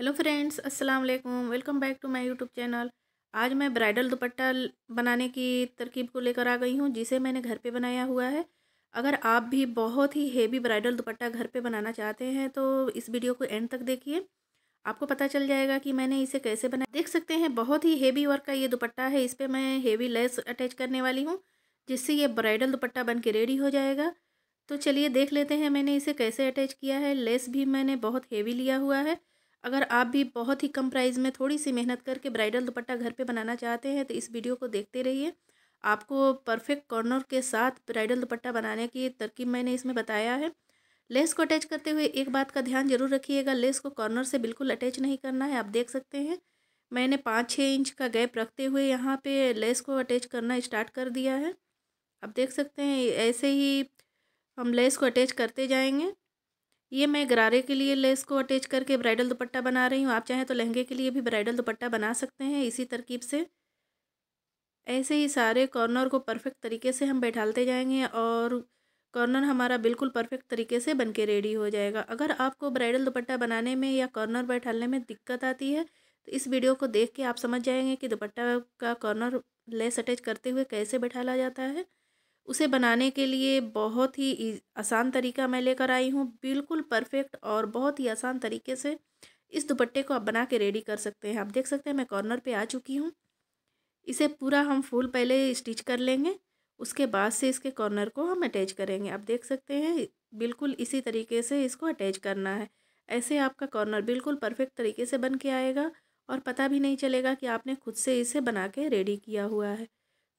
hello friends अस्सलाम वालेकुम welcome back to my YouTube channel आज मैं ब्राइडल दुपट्टा बनाने की तरकीब को लेकर आ गई हूँ जिसे मैंने घर पे बनाया हुआ है अगर आप भी बहुत ही हेवी ब्राइडल दुपट्टा घर पे बनाना चाहते हैं तो इस वीडियो को एंड तक देखिए आपको पता चल जाएगा कि मैंने इसे कैसे बनाया देख सकते हैं बहुत ही हेवी वर्क का ये दुपट्टा है इस पर मैं हेवी लेस अटैच करने वाली हूँ जिससे ये ब्राइडल दुपट्टा बन के रेडी हो जाएगा तो चलिए देख लेते हैं मैंने इसे कैसे अटैच किया है लेस भी मैंने बहुत हेवी लिया हुआ है अगर आप भी बहुत ही कम प्राइस में थोड़ी सी मेहनत करके ब्राइडल दुपट्टा घर पे बनाना चाहते हैं तो इस वीडियो को देखते रहिए आपको परफेक्ट कॉर्नर के साथ ब्राइडल दुपट्टा बनाने की तरकीब मैंने इसमें बताया है लेस को अटैच करते हुए एक बात का ध्यान जरूर रखिएगा लेस को कॉर्नर से बिल्कुल अटैच नहीं करना है आप देख सकते हैं मैंने पाँच छः इंच का गैप रखते हुए यहाँ पर लेस को अटैच करना इस्टार्ट कर दिया है आप देख सकते हैं ऐसे ही हम लेस को अटैच करते जाएंगे ये मैं गरारे के लिए लेस को अटैच करके ब्राइडल दुपट्टा बना रही हूँ आप चाहें तो लहंगे के लिए भी ब्राइडल दुपट्टा बना सकते हैं इसी तरकीब से ऐसे ही सारे कॉर्नर को परफेक्ट तरीके से हम बैठालते जाएंगे और कॉर्नर हमारा बिल्कुल परफेक्ट तरीके से बन के रेडी हो जाएगा अगर आपको ब्राइडल दुपट्टा बनाने में या कॉर्नर बैठाने में दिक्कत आती है तो इस वीडियो को देख के आप समझ जाएंगे कि दुपट्टा का कॉर्नर लेस अटैच करते हुए कैसे बैठाला जाता है उसे बनाने के लिए बहुत ही आसान तरीका मैं लेकर आई हूँ बिल्कुल परफेक्ट और बहुत ही आसान तरीके से इस दुपट्टे को आप बना के रेडी कर सकते हैं आप देख सकते हैं मैं कॉर्नर पे आ चुकी हूँ इसे पूरा हम फूल पहले स्टिच कर लेंगे उसके बाद से इसके कॉर्नर को हम अटैच करेंगे आप देख सकते हैं बिल्कुल इसी तरीके से इसको अटैच करना है ऐसे आपका कॉर्नर बिल्कुल परफेक्ट तरीके से बन के आएगा और पता भी नहीं चलेगा कि आपने खुद से इसे बना के रेडी किया हुआ है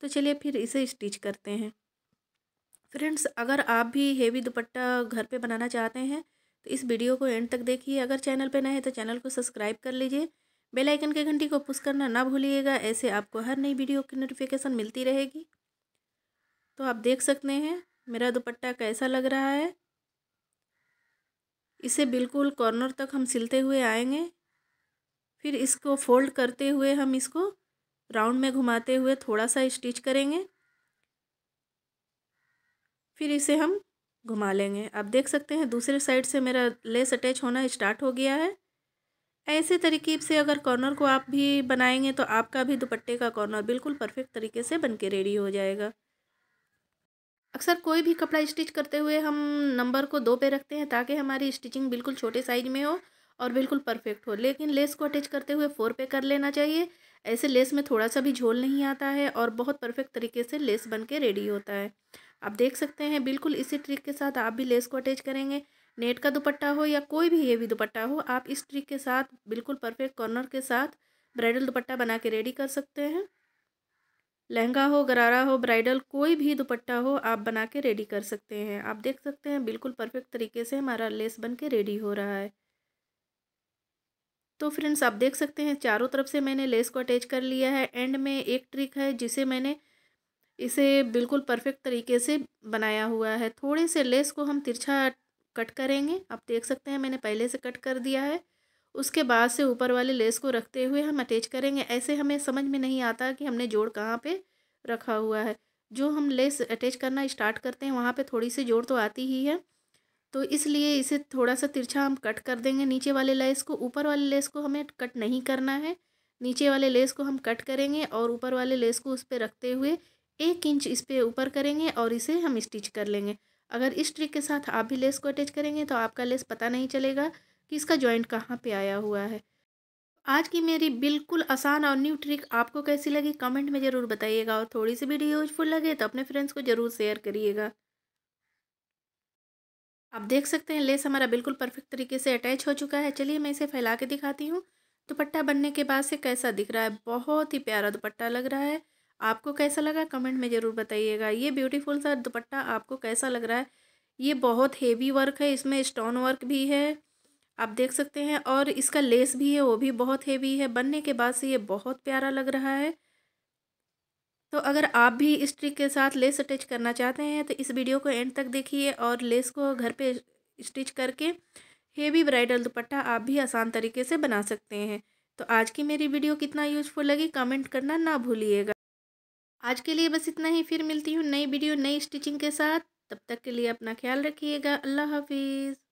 तो चलिए फिर इसे स्टिच करते हैं फ्रेंड्स अगर आप भी हेवी दुपट्टा घर पे बनाना चाहते हैं तो इस वीडियो को एंड तक देखिए अगर चैनल पे नए हैं तो चैनल को सब्सक्राइब कर लीजिए बेल आइकन के घंटी को पुश करना ना भूलिएगा ऐसे आपको हर नई वीडियो की नोटिफिकेशन मिलती रहेगी तो आप देख सकते हैं मेरा दुपट्टा कैसा लग रहा है इसे बिल्कुल कॉर्नर तक हम सिलते हुए आएंगे फिर इसको फोल्ड करते हुए हम इसको राउंड में घुमाते हुए थोड़ा सा स्टिच करेंगे फिर इसे हम घुमा लेंगे आप देख सकते हैं दूसरे साइड से मेरा लेस अटैच होना स्टार्ट हो गया है ऐसे तरीके से अगर कॉर्नर को आप भी बनाएंगे तो आपका भी दुपट्टे का कॉर्नर बिल्कुल परफेक्ट तरीके से बन के रेडी हो जाएगा अक्सर कोई भी कपड़ा स्टिच करते हुए हम नंबर को दो पे रखते हैं ताकि हमारी स्टिचिंग बिल्कुल छोटे साइज में हो और बिल्कुल परफेक्ट हो लेकिन लेस को अटैच करते हुए फोर पे कर लेना चाहिए ऐसे लेस में थोड़ा सा भी झोल नहीं आता है और बहुत परफेक्ट तरीके से लेस बन के रेडी होता है आप देख सकते हैं बिल्कुल इसी ट्रिक के साथ आप भी लेस को अटैच करेंगे नेट का दुपट्टा हो या कोई भी हेवी दुपट्टा हो आप इस ट्रिक के साथ बिल्कुल परफेक्ट कॉर्नर के साथ ब्राइडल दुपट्टा बना के रेडी कर सकते हैं लहंगा हो गरारा हो ब्राइडल कोई भी दुपट्टा हो आप बना के रेडी कर सकते हैं आप देख सकते हैं बिल्कुल परफेक्ट तरीके से हमारा लेस बन के रेडी हो रहा है तो फ्रेंड्स आप देख सकते हैं चारों तरफ से मैंने लेस को अटैच कर लिया है एंड में एक ट्रिक है जिसे मैंने इसे बिल्कुल परफेक्ट तरीके से बनाया हुआ है थोड़े से लेस को हम तिरछा कट करेंगे आप देख सकते हैं मैंने पहले से कट कर दिया है उसके बाद से ऊपर वाले लेस को रखते हुए हम अटैच करेंगे ऐसे हमें समझ में नहीं आता कि हमने जोड़ कहाँ पर रखा हुआ है जो हम लेस अटैच करना स्टार्ट करते हैं वहाँ पर थोड़ी सी जोड़ तो आती ही है तो इसलिए इसे थोड़ा सा तिरछा हम कट कर देंगे नीचे वाले लेस को ऊपर वाले लेस को हमें कट नहीं करना है नीचे वाले लेस को हम कट करेंगे और ऊपर वाले लेस को उस पर रखते हुए एक इंच इस पर ऊपर करेंगे और इसे हम स्टिच कर लेंगे अगर इस ट्रिक के साथ आप भी लेस को अटैच करेंगे तो आपका लेस पता नहीं चलेगा कि इसका जॉइंट कहाँ पे आया हुआ है आज की मेरी बिल्कुल आसान और न्यू ट्रिक आपको कैसी लगी कमेंट में ज़रूर बताइएगा और थोड़ी सी वीडियो यूजफुल लगे तो अपने फ्रेंड्स को ज़रूर शेयर करिएगा आप देख सकते हैं लेस हमारा बिल्कुल परफेक्ट तरीके से अटैच हो चुका है चलिए मैं इसे फैला के दिखाती हूँ दुपट्टा बनने के बाद से कैसा दिख रहा है बहुत ही प्यारा दुपट्टा लग रहा है आपको कैसा लगा कमेंट में ज़रूर बताइएगा ये ब्यूटीफुल सा दुपट्टा आपको कैसा लग रहा है ये बहुत हेवी वर्क है इसमें स्टोन वर्क भी है आप देख सकते हैं और इसका लेस भी है वो भी बहुत हेवी है बनने के बाद से ये बहुत प्यारा लग रहा है तो अगर आप भी इस ट्रिक के साथ लेस अटैच करना चाहते हैं तो इस वीडियो को एंड तक देखिए और लेस को घर पे स्टिच करके हेवी ब्राइडल दुपट्टा आप भी आसान तरीके से बना सकते हैं तो आज की मेरी वीडियो कितना यूजफुल लगी कमेंट करना ना भूलिएगा आज के लिए बस इतना ही फिर मिलती हूँ नई वीडियो नई स्टिचिंग के साथ तब तक के लिए अपना ख्याल रखिएगा अल्लाह हाफिज़